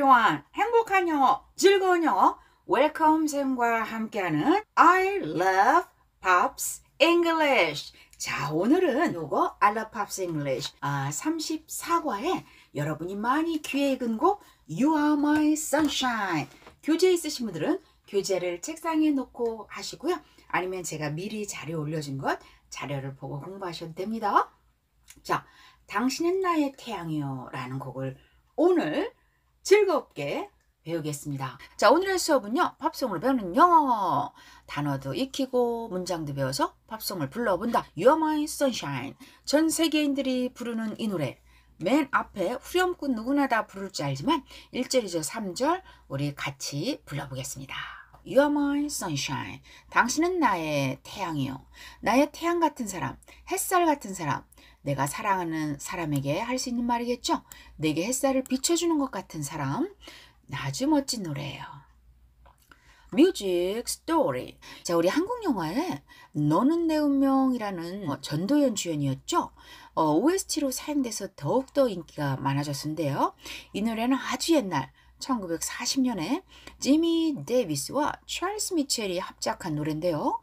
everyone. 행복한 영어, 즐거운 영어, 웰컴쌤과 함께하는 I love Pops English. 자, 오늘은 요거 I love Pops English 아, 34과에 여러분이 많이 귀에 익은 곡 You are my sunshine. 교재 있으신 분들은 교재를 책상에 놓고 하시고요. 아니면 제가 미리 자료 올려준 것 자료를 보고 공부하셔도 됩니다. 자, 당신은 나의 태양이요 라는 곡을 오늘 즐겁게 배우겠습니다. 자, 오늘의 수업은요. 팝송으로 배우는 영어. 단어도 익히고 문장도 배워서 팝송을 불러본다. You're my sunshine. 전 세계인들이 부르는 이 노래. 맨 앞에 후렴구 누구나 다 부를 줄 알지만 1절, 2절, 3절 우리 같이 불러보겠습니다. You r e my sunshine. 당신은 나의 태양이요. 나의 태양 같은 사람, 햇살 같은 사람, 내가 사랑하는 사람에게 할 수 있는 말이겠죠? 내게 햇살을 비춰주는 것 같은 사람. 아주 멋진 노래예요. 뮤직 스토리. 자, 우리 한국 영화에 너는 내 운명이라는 어, 전도연 주연이었죠? 어, OST로 사용돼서 더욱더 인기가 많아졌는데요. 이 노래는 아주 옛날 1940년에 지미 데이비스와 찰스 미첼이 합작한 노래인데요.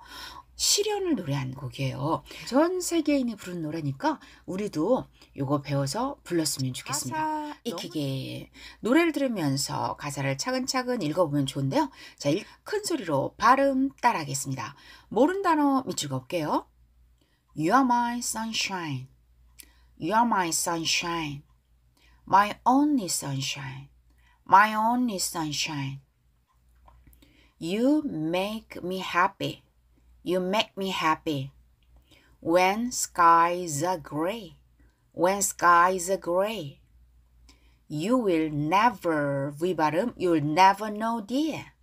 시련을 노래한 곡이에요. 전 세계인이 부른 노래니까 우리도 요거 배워서 불렀으면 좋겠습니다. 익히기. 너무... 노래를 들으면서 가사를 차근차근 읽어보면 좋은데요. 자, 큰 소리로 발음 따라하겠습니다. 모른 단어 밑줄 걷게요. You are my sunshine. You are my sunshine. My only sunshine. My only sunshine. You make me happy. You make me happy. When skies are gray, when skies are gray, you will never, 위 you will never know dear.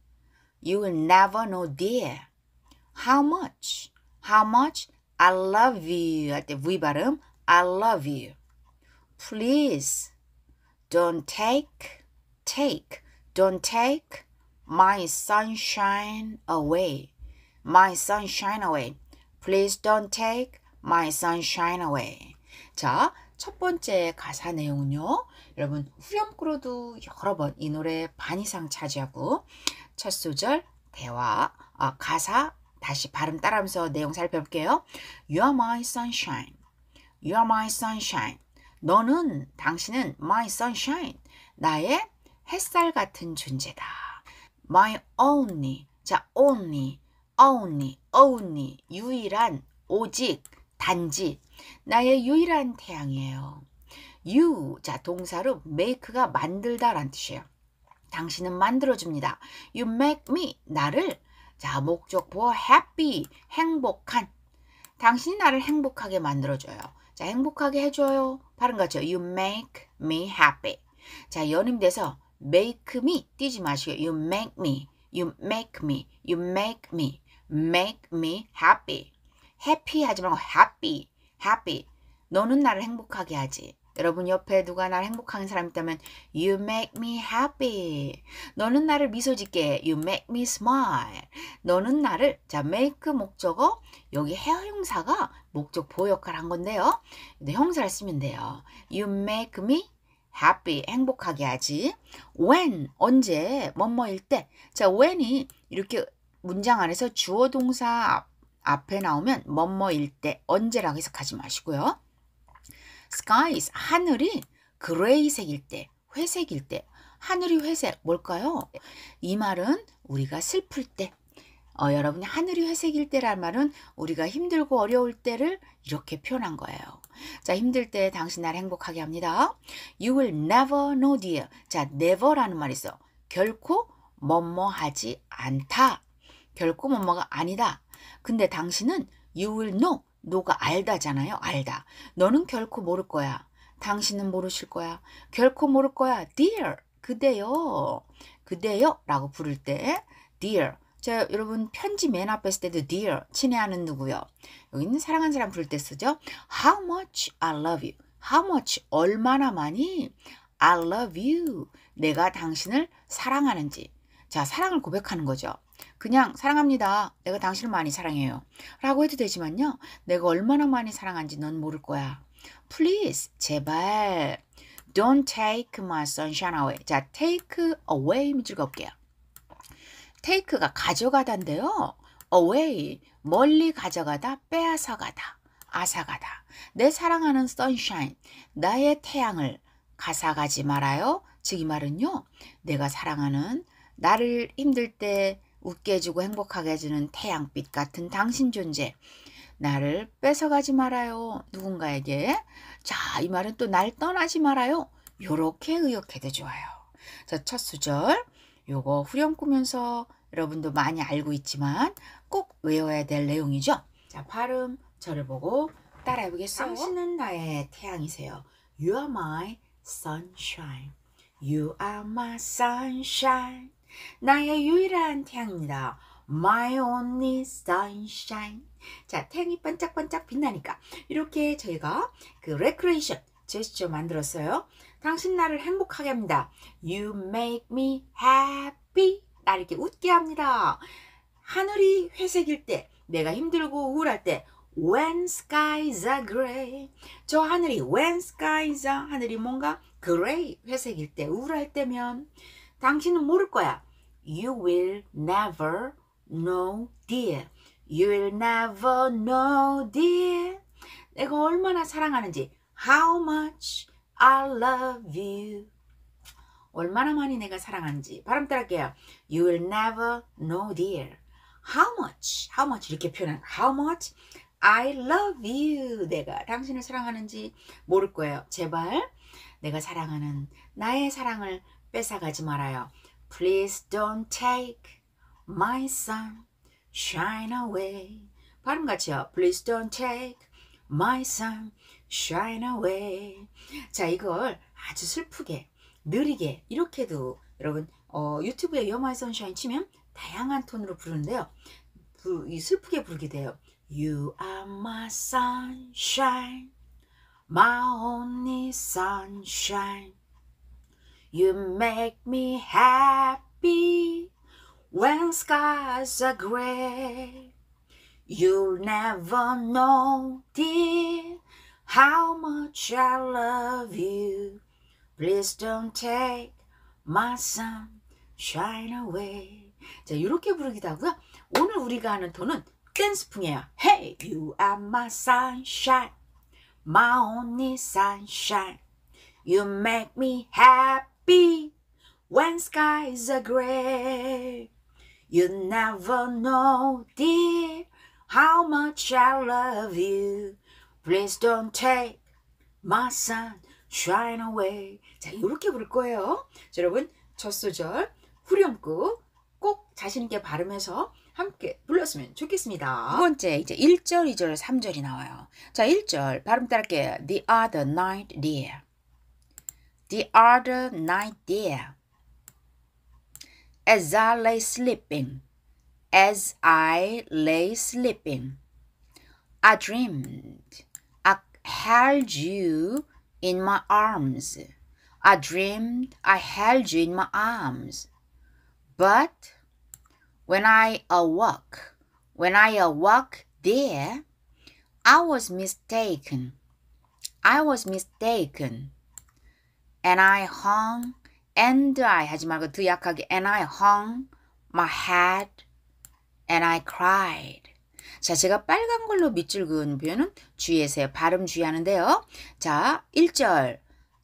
You will never know dear. How much? How much? I love you. At the, I love you. Please don't take, take, don't take my sunshine away. my sunshine away. Please don't take my sunshine away. 자, 첫 번째 가사 내용은요. 여러분 후렴구로도 여러 번 이 노래 반 이상 차지하고 첫 소절 대화 아, 가사 다시 발음 따라하면서 내용 살펴볼게요. You are my sunshine. You are my sunshine. 너는 당신은 my sunshine. 나의 햇살 같은 존재다. My only. 자, only. only, 어, only, 어, 유일한, 오직, 단지, 나의 유일한 태양이에요. you, 자, 동사로 make가 만들다란 뜻이에요. 당신은 만들어줍니다. You make me, 나를, 자, 목적 보어 happy, 행복한. 당신이 나를 행복하게 만들어줘요. 자, 행복하게 해줘요. 발음 같죠? You make me happy. 자, 연음돼서 make me 띄지 마시고 you make me, you make me, you make me. make me happy. happy 하지 말고 happy, happy. 너는 나를 행복하게 하지. 여러분 옆에 누가 나를 행복하는 사람 있다면 You make me happy. 너는 나를 미소 짓게 You make me smile. 너는 나를 자 make 목적어 여기 헤어 형사가 목적 보호 역할을 한 건데요. 근데 형사를 쓰면 돼요. You make me happy 행복하게 하지. When 언제 뭐뭐일 때. 자 when이 이렇게 문장 안에서 주어 동사 앞, 에 나오면 뭐뭐일 때 언제라고 해석하지 마시고요. skies 하늘이 그레이색일 때 회색일 때 하늘이 회색 뭘까요? 이 말은 우리가 슬플 때 어, 여러분이 하늘이 회색일 때란 말은 우리가 힘들고 어려울 때를 이렇게 표현한 거예요. 자, 힘들 때 당신 날 행복하게 합니다. You will never know dear. 자, never라는 말이 있어. 결코 뭐뭐하지 않다. 결코 뭐뭐가 아니다. 근데 당신은 you will know. 너가 알다잖아요. 알다. 너는 결코 모를 거야. 당신은 모르실 거야. 결코 모를 거야. dear. 그대요. 그대요. 라고 부를 때 dear. 자, 여러분 편지 맨 앞에 있을 때도 dear 친애하는 누구요? 여기는 있 사랑하는 사람 부를 때 쓰죠. How much I love you. How much 얼마나 많이 I love you. 내가 당신을 사랑하는지. 자, 사랑을 고백하는 거죠. 그냥 사랑합니다. 내가 당신을 많이 사랑해요. 라고 해도 되지만요. 내가 얼마나 많이 사랑한지 넌 모를 거야. Please, 제발. Don't take my sunshine away. 자, take away 밑줄 걷게요. take가 가져가다인데요. away, 멀리 가져가다, 빼앗아가다, 아사가다. 내 사랑하는 sunshine, 나의 태양을 가사가지 말아요. 즉 이 말은요. 내가 사랑하는 나를 힘들 때 웃게 해주고 행복하게 해주는 태양빛 같은 당신 존재. 나를 뺏어가지 말아요. 누군가에게. 자, 이 말은 또 날 떠나지 말아요. 요렇게 의역해도 좋아요. 자, 첫 수절. 요거 후렴 꾸면서 여러분도 많이 알고 있지만 꼭 외워야 될 내용이죠. 자, 발음 저를 보고 따라해 보겠어요. 당신은 나의 태양이세요. You are my sunshine. You are my sunshine. 나의 유일한 태양입니다. My only sunshine. 자, 태양이 반짝반짝 빛나니까 이렇게 저희가 그 recreation 제스처 만들었어요. 당신 나를 행복하게 합니다. You make me happy. 나 이렇게 웃게 합니다. 하늘이 회색일 때, 내가 힘들고 우울할 때 When skies are gray 저 하늘이 When skies are 하늘이 뭔가 gray 회색일 때 우울할 때면 당신은 모를 거야. You will never know, dear. You will never know, dear. 내가 얼마나 사랑하는지. How much I love you. 얼마나 많이 내가 사랑하는지. 바람 따라 할게요. You will never know, dear. How much, how much 이렇게 표현한 How much I love you. 내가 당신을 사랑하는지 모를 거예요. 제발 내가 사랑하는 나의 사랑을 뺏어가지 말아요. Please don't take my sun, shine away. 발음 같이요. Please don't take my sun, shine away. 자, 이걸 아주 슬프게, 느리게, 이렇게도 여러분, 어, 유튜브에 You're my sunshine 치면 다양한 톤으로 부르는데요. 부, 이 슬프게 부르게 돼요. You are my sunshine, my only sunshine. You make me happy when skies are gray. You'll never know, dear, how much I love you. Please don't take my sunshine away. 자, 이렇게 부르기도 하고요. 오늘 우리가 하는 톤은 댄스풍이에요. Hey, you are my sunshine, my only sunshine. You make me happy. be when skies are gray. You never know, dear, how much I love you. Please don't take my sunshine away. 자, 이렇게 부를 거예요. 자, 여러분, 첫 소절 후렴구 꼭 자신 있게 발음해서 함께 불렀으면 좋겠습니다. 두 번째 이제 1절, 2절, 3절이 나와요. 자, 1절 발음 따를게요. The other night, dear. the other night there. As I lay sleeping, as I lay sleeping, I dreamed I held you in my arms. I dreamed I held you in my arms. But when I awoke, when I awoke there, I was mistaken. I was mistaken. and I hung and I 하지 말고 더 약하게 and I hung my head and I cried. 자, 제가 빨간 걸로 밑줄 그은 표현은 주의하세요. 발음 주의하는데요. 자, 1절.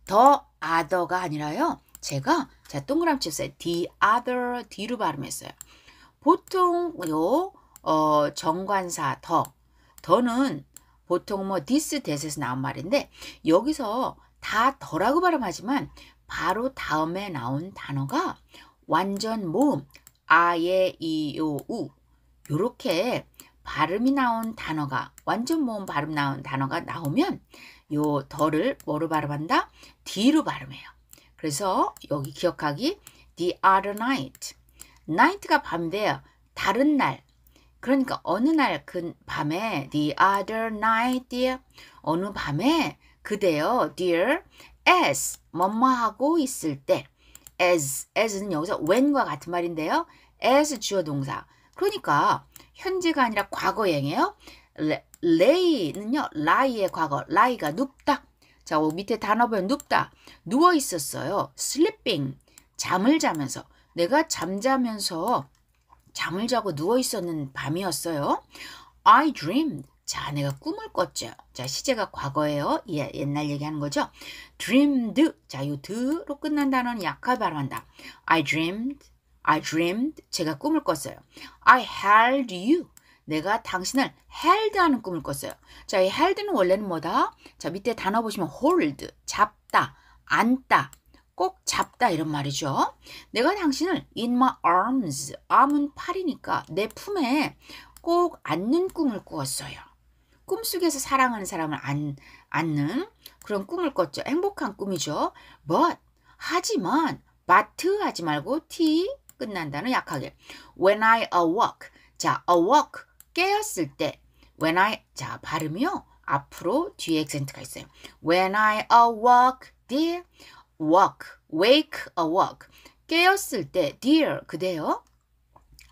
더 other가 아니라요. 제가 자 동그라미 쳤어요. the other 뒤로 발음했어요. 보통 요 어, 정관사 더 더는 보통 뭐 this 대세에서 나온 말인데 여기서 다 더라고 발음하지만 바로 다음에 나온 단어가 완전 모음 아예 이요우 요렇게 발음이 나온 단어가 완전 모음 발음 나온 단어가 나오면 요 더를 뭐로 발음한다? 뒤로 발음해요. 그래서 여기 기억하기 the other night night가 밤인데요. 다른 날 그러니까 어느 날 그 밤에 the other night 어느 밤에 그대요, dear, as 뭐뭐 하고 있을 때 as, as는 여기서 when과 같은 말인데요. as 주어 동사. 그러니까 현재가 아니라 과거형이에요. lay는요, lie의 과거, lie가 눕다. 자, 밑에 단어 보면 눕다. 누워 있었어요. sleeping, 잠을 자면서. 내가 잠자면서 잠을 자고 누워 있었는 밤이었어요. I dreamed. 자, 내가 꿈을 꿨죠. 자, 시제가 과거예요. 예, 옛날 얘기하는 거죠. dreamed. 자, 요 드로 끝난 단어는 약하 발음한다. I dreamed. I dreamed. 제가 꿈을 꿨어요. I held you. 내가 당신을 held 하는 꿈을 꿨어요. 자, 이 held는 원래는 뭐다? 자, 밑에 단어 보시면 hold. 잡다. 안다. 꼭 잡다 이런 말이죠. 내가 당신을 in my arms. arm은 팔이니까 내 품에 꼭 앉는 꿈을 꾸었어요. 꿈속에서 사랑하는 사람을 안, 안는 그런 꿈을 꿨죠. 행복한 꿈이죠. But, 하지만, but 하지 말고 t 끝난다는 약하게. When I awoke. 자, awoke. 깨었을 때. When I, 자, 발음이요. 앞으로 뒤에 액센트가 있어요. When I awoke, dear. walk, wake, awoke. 깨었을 때, dear, 그대요.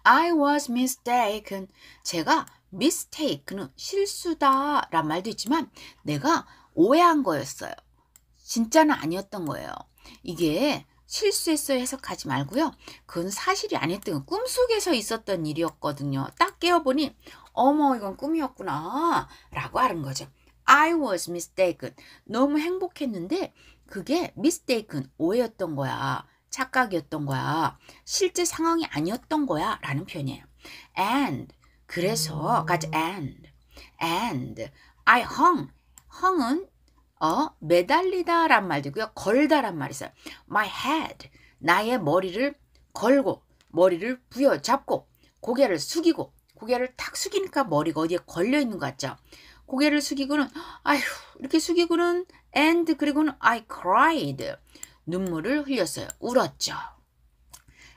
I was mistaken. 제가 미스테이크는 실수다 라는 말도 있지만 내가 오해한 거였어요. 진짜는 아니었던 거예요. 이게 실수했어 해석하지 말고요. 그건 사실이 아니었던 거 꿈속에서 있었던 일이었거든요. 딱 깨어보니 어머 이건 꿈이었구나 라고 하는 거죠. I was mistaken. 너무 행복했는데 그게 mistaken 오해였던 거야. 착각이었던 거야. 실제 상황이 아니었던 거야 라는 표현이에요. And 그래서 같이 and and I hung hung은 어 매달리다란 말도 있고요 걸다란 말이 있어요 my head 나의 머리를 걸고 머리를 부여잡고 고개를 숙이고 고개를 탁 숙이니까 머리가 어디에 걸려 있는 것 같죠 고개를 숙이고는 아휴 이렇게 숙이고는 and 그리고는 I cried 눈물을 흘렸어요 울었죠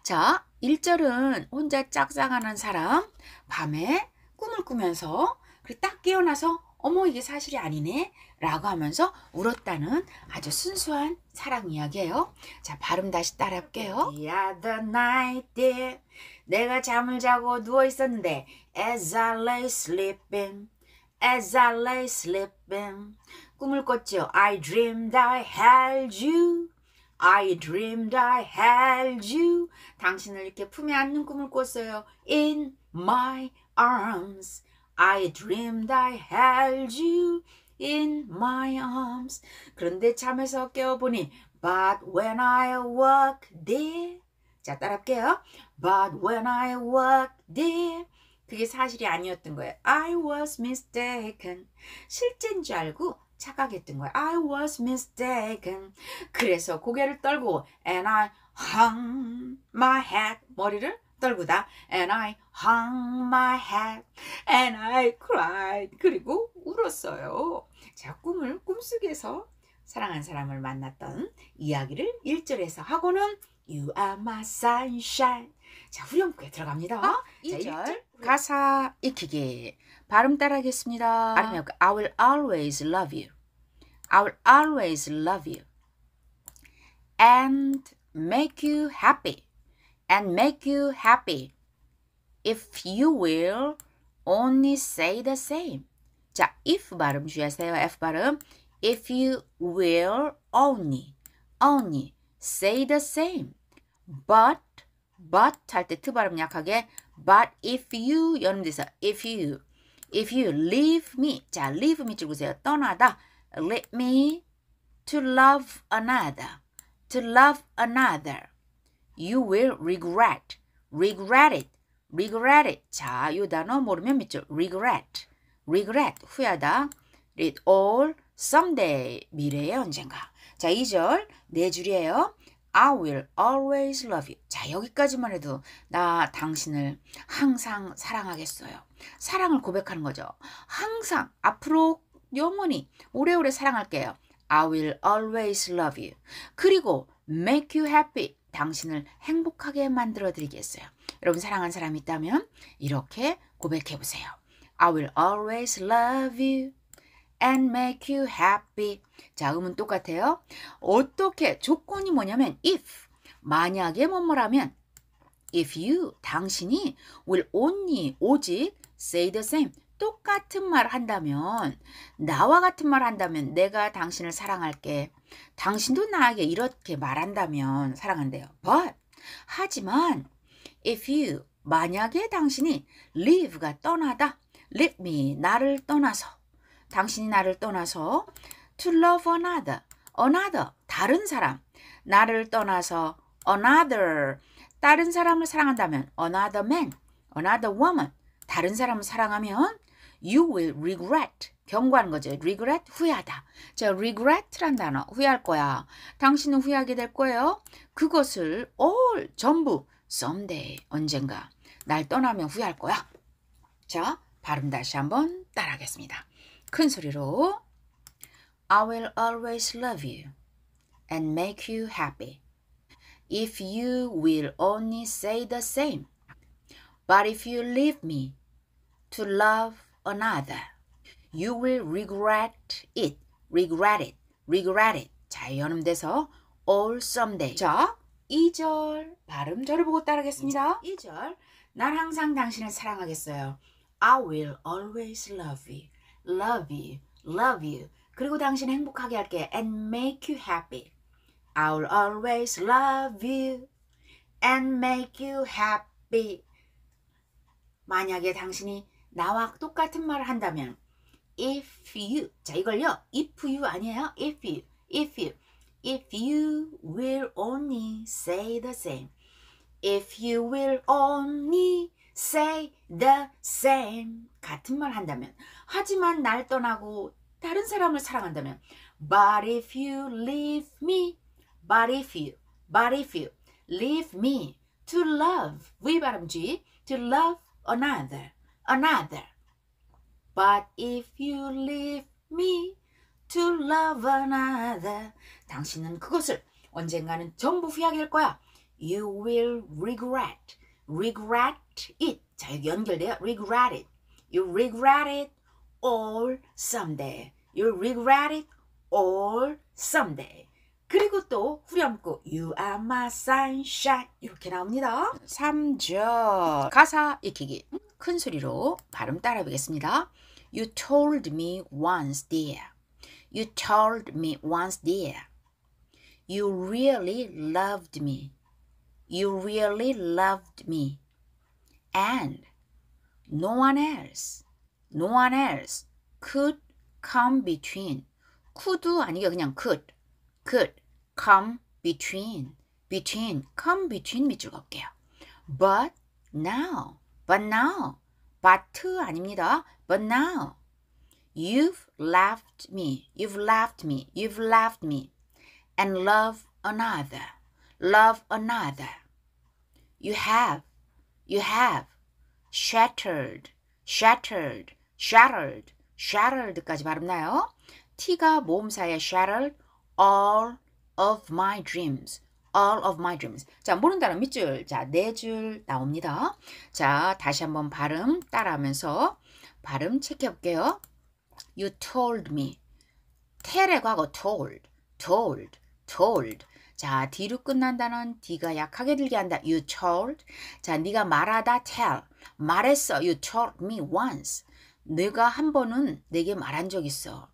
자 1절은 혼자 짝상하는 사람 밤에 꿈을 꾸면서 딱 깨어나서 어머 이게 사실이 아니네 라고 하면서 울었다는 아주 순수한 사랑 이야기예요. 자 발음 다시 따라할게요. The other night d a r 내가 잠을 자고 누워있었는데 As I lay sleeping As I lay sleeping 꿈을 꿨죠. I dreamed I held you I dreamed I held you. 당신을 이렇게 품에 안는 꿈을 꿨어요. In my arms. I dreamed I held you in my arms. 그런데 잠에서 깨어보니 But when I awoke, h e r e 자, 따라할게요. But when I awoke, h e r e 그게 사실이 아니었던 거예요. I was mistaken. 실제인 줄 알고 착각했던 거야. I was mistaken. 그래서 고개를 떨고 and I hung my head 머리를 떨구다. And I hung my head and I cried. 그리고 울었어요. 자, 꿈을 꿈속에서 사랑한 사람을 만났던 이야기를 1절에서 하고는 You are my sunshine. 자, 후렴구에 들어갑니다. 아, 자, 1절 가사 익히기. 발음 따라하겠습니다. 아름역 I will always love you. I will always love you. And make you happy. And make you happy. If you will only say the same. 자, if 발음 주의하세요. F 발음. If you will only, only say the same. But, but 할때트 발음 약하게. But if you 연음돼서 if you If you leave me, 자, leave me 찍으세요. 떠나다. Let me to love another, to love another. You will regret, regret it, regret it. 자, 요 단어 모르면 믿죠. regret, regret, 후회하다. It all someday, 미래에 언젠가. 자, 2절, 네 줄이에요. I will always love you. 자, 여기까지만 해도 나 당신을 항상 사랑하겠어요. 사랑을 고백하는 거죠. 항상 앞으로 영원히 오래오래 사랑할게요. I will always love you. 그리고 make you happy. 당신을 행복하게 만들어 드리겠어요. 여러분 사랑한 사람이 있다면 이렇게 고백해 보세요. I will always love you and make you happy. 자, 음은 똑같아요. 어떻게 조건이 뭐냐면 if 만약에 뭐뭐라면 if you 당신이 will only 오직 say the same. 똑같은 말 한다면 나와 같은 말 한다면 내가 당신을 사랑할게. 당신도 나에게 이렇게 말한다면 사랑한대요. But 하지만 if you 만약에 당신이 leave가 떠나다 leave me 나를 떠나서 당신이 나를 떠나서 to love another another 다른 사람 나를 떠나서 another 다른 사람을 사랑한다면 another man another woman 다른 사람을 사랑하면 you will regret. 경고하는 거죠. regret, 후회하다. 자, regret란 단어, 후회할 거야. 당신은 후회하게 될 거예요. 그것을 all, 전부, someday, 언젠가. 날 떠나면 후회할 거야. 자, 발음 다시 한번 따라하겠습니다. 큰 소리로 I will always love you and make you happy. If you will only say the same But if you leave me to love another, you will regret it, regret it, regret it. 자, 연음돼서 all someday. 자, 2절 발음 저를 보고 따르겠습니다. 2절 난 항상 당신을 사랑하겠어요. I will always love you, love you, love you. 그리고 당신 행복하게 할게 and make you happy. I will always love you and make you happy. 만약에 당신이 나와 똑같은 말을 한다면 if you 자 이걸요 if you 아니에요 if you if you if you will only say the same if you will only say the same 같은 말 한다면 하지만 날 떠나고 다른 사람을 사랑한다면 but if you leave me but if you but if you leave me to love 위바람쥐 to love another, another. But if you leave me to love another, 당신은 그것을 언젠가는 전부 후회하게 될 거야. You will regret, regret it. 자, 여기 연결돼요. Regret it. You regret it all someday. You regret it all someday. 그리고 또 후렴구 You are my sunshine 이렇게 나옵니다. 3절 가사 익히기 큰 소리로 발음 따라 보겠습니다. You told me once dear You told me once dear You really loved me You really loved me And no one else No one else could come between could도 아니고 그냥 could could come between. between, come between 밑줄 갈게요. but now, but now, but 아닙니다. but now. You've left me, you've left me, you've left me, and love another, love another. You have, you have, shattered, shattered, shattered, shattered까지 발음 나요. T가 모음사의 shattered, all of my dreams. all of my dreams. 자, 모른다는 밑줄. 자, 네 줄 나옵니다. 자, 다시 한번 발음 따라하면서 발음 체크해 볼게요. You told me. tell의 과거 told, told, told. 자, d로 끝난다는 d가 약하게 들게 한다. You told. 자, 네가 말하다 tell. 말했어. You told me once. 내가 한 번은 내게 말한 적 있어.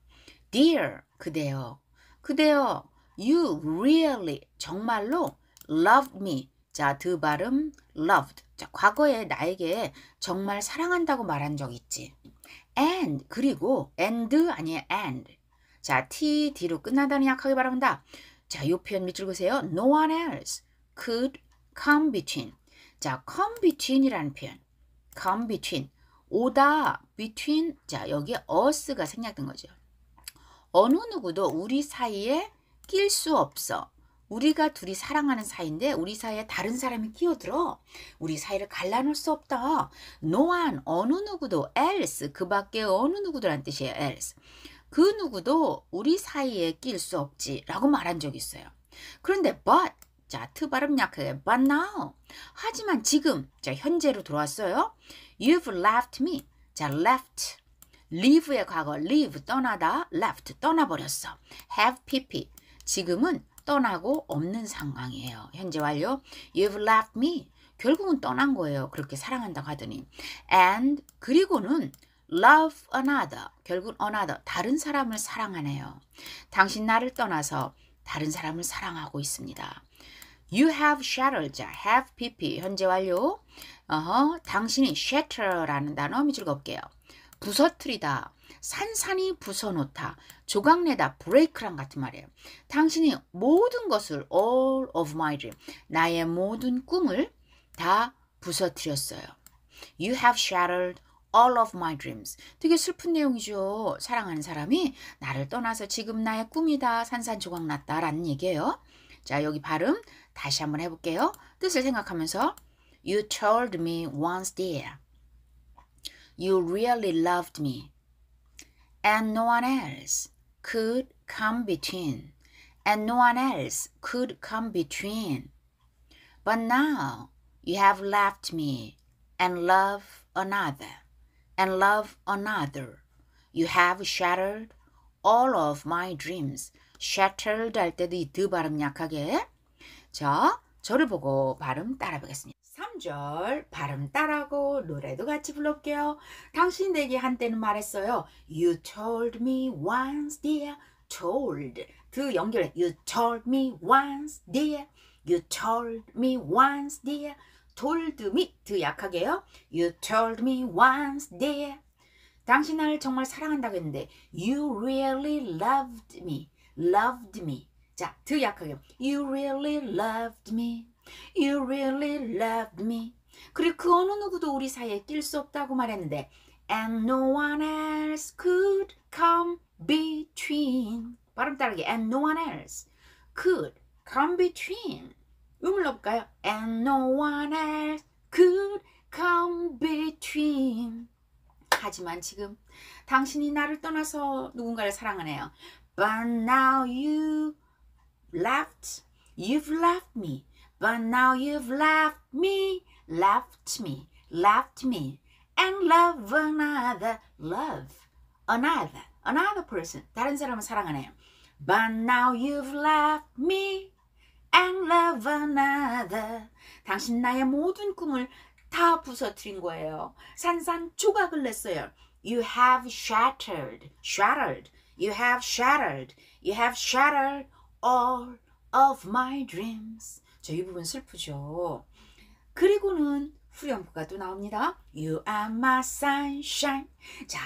Dear, 그대여. 그대여 you really 정말로 love me 자, 드 발음 loved. 자, 과거에 나에게 정말 사랑한다고 말한 적 있지. and 그리고 and 아니에요 and. 자, t d로 끝나다는 약하게 발음한다. 자, 요 표현 밑줄 보세요 no one else could come between. 자, come between이라는 표현. come between. 오다 between. 자, 여기에 us가 생략된 거죠. 어느 누구도 우리 사이에 낄 수 없어. 우리가 둘이 사랑하는 사이인데 우리 사이에 다른 사람이 끼어들어 우리 사이를 갈라놓을 수 없다. No one, 어느 누구도 else, 그 밖에 어느 누구들한 뜻이에요. else. 그 누구도 우리 사이에 낄 수 없지 라고 말한 적이 있어요. 그런데 but, 자, 트 발음 약해. but now. 하지만 지금, 자, 현재로 돌아왔어요. You've left me. 자, left. leave의 과거 leave 떠나다 left 떠나버렸어. have pp 지금은 떠나고 없는 상황이에요. 현재 완료. You've left me. 결국은 떠난 거예요. 그렇게 사랑한다고 하더니. And 그리고는 love another. 결국 another. 다른 사람을 사랑하네요. 당신 나를 떠나서 다른 사람을 사랑하고 있습니다. You have shattered. 자, have pp. 현재 완료. 어허, 당신이 shatter라는 단어 밑줄 겁게요 부서뜨리다. 산산이 부서놓다 조각내다. 브레이크랑 같은 말이에요. 당신이 모든 것을 all of my dream 나의 모든 꿈을 다 부서뜨렸어요. You have shattered all of my dreams. 되게 슬픈 내용이죠. 사랑하는 사람이 나를 떠나서 지금 나의 꿈이다. 산산조각 났다라는 얘기예요. 자, 여기 발음 다시 한번 해볼게요. 뜻을 생각하면서 You told me once, dear. you really loved me. And no one else could come between. And no one else could come between. But now you have left me and love another and love another. You have shattered all of my dreams. shattered 할 때도 이 발음 약하게. 자, 저를 보고 발음 따라 보겠습니다. 3절 발음 따라하고 노래도 같이 불러볼게요. 당신 내게 한때는 말했어요. You told me once, dear. told. 드 연결해. You told me once, dear. You told me once, dear. told me. 드 약하게요. You told me once, dear. 당신 나를 정말 사랑한다고 했는데 You really loved me. loved me. 자, 드 약하게. You really loved me. You really loved me. 그리고 그 어느 누구도 우리 사이에 낄 수 없다고 말했는데 And no one else could come between 발음 따르게 And no one else could come between 음을 넣어볼까요? And no one else could come between 하지만 지금 당신이 나를 떠나서 누군가를 사랑하네요 But now you left You've left me But now you've left me, left me, left me, and love another, love another, another person. 다른 사람을 사랑하네. But now you've left me and love another. 당신 나의 모든 꿈을 다 부서뜨린 거예요. 산산 조각을 냈어요. You have shattered, shattered. You have shattered, you have shattered all of my dreams. 저프이 부분 슬프죠. 그리고는 후렴구가 또 나옵니다. You are my sunshine. 자,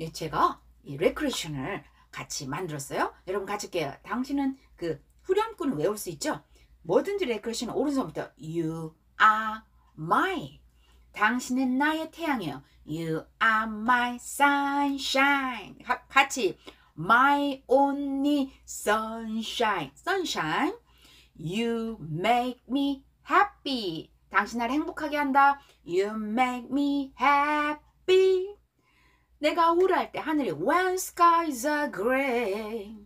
예, 제가 이 레크레이션을 같이 만들었어요. 여러분 같이 할게요. 당신은 그 후렴구는 외울 수 있죠? 뭐든지 레크레이션 오른손부터 You are my. 당신은 나의 태양이요. You are my sunshine. 같이 My only sunshine. sunshine. You make me happy. 당신 나 행복하게 한다. You make me happy. 내가 우울할 때 하늘이 When skies are gray.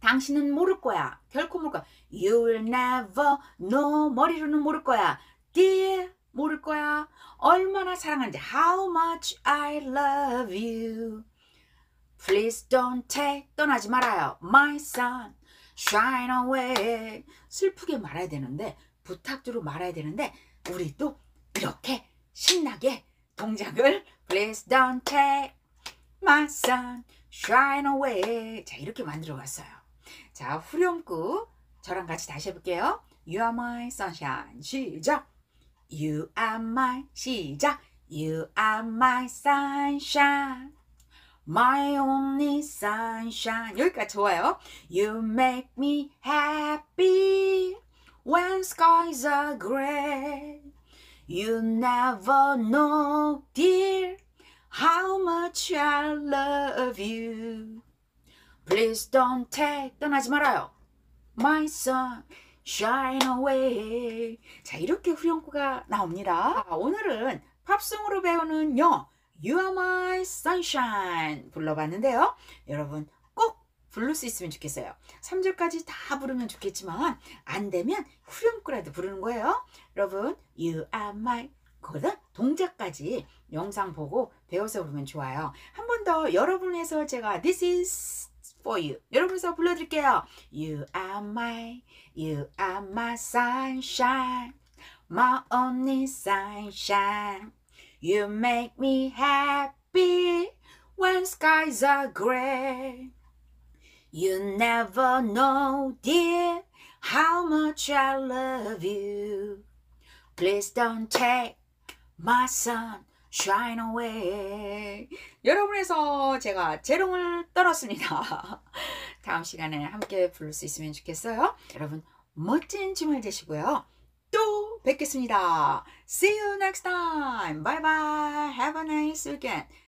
당신은 모를 거야. 결코 모를 거야. You'll never know. 머리로는 모를 거야. Dear 모를 거야. 얼마나 사랑하는지 How much I love you. Please don't take 떠나지 말아요. My son. shine away 슬프게 말아야 되는데 부탁주로 말아야 되는데 우리 또 이렇게 신나게 동작을 please don't take my sun shine away 자 이렇게 만들어 봤어요 자 후렴구 저랑 같이 다시 해볼게요 You are my sunshine 시작 You are my 시작 You are my sunshine My only sunshine 여기까지 좋아요 You make me happy When skies are gray You never know dear How much I love you Please don't take 떠나지 말아요 My sun shine away 자 이렇게 후렴구가 나옵니다 오늘은 팝송으로 배우는 영 You are my sunshine 불러봤는데요. 여러분 꼭 부를 수 있으면 좋겠어요. 3절까지 다 부르면 좋겠지만 안 되면 후렴구라도 부르는 거예요. 여러분 You are my 거 동작까지 영상 보고 배워서 보면 좋아요. 한 번 더 여러분에서 제가 This is for you 여러분에서 불러드릴게요. You are my, you are my sunshine, my only sunshine. You make me happy when skies are gray. You never know, dear, how much I love you. Please don't take my sun. Shine away. 여러분에서 제가 재롱을 떨었습니다. 다음 시간에 함께 부를 수 있으면 좋겠어요. 여러분 멋진 주말 되시고요. 또 뵙겠습니다. See you next time. Bye bye. Have a nice weekend.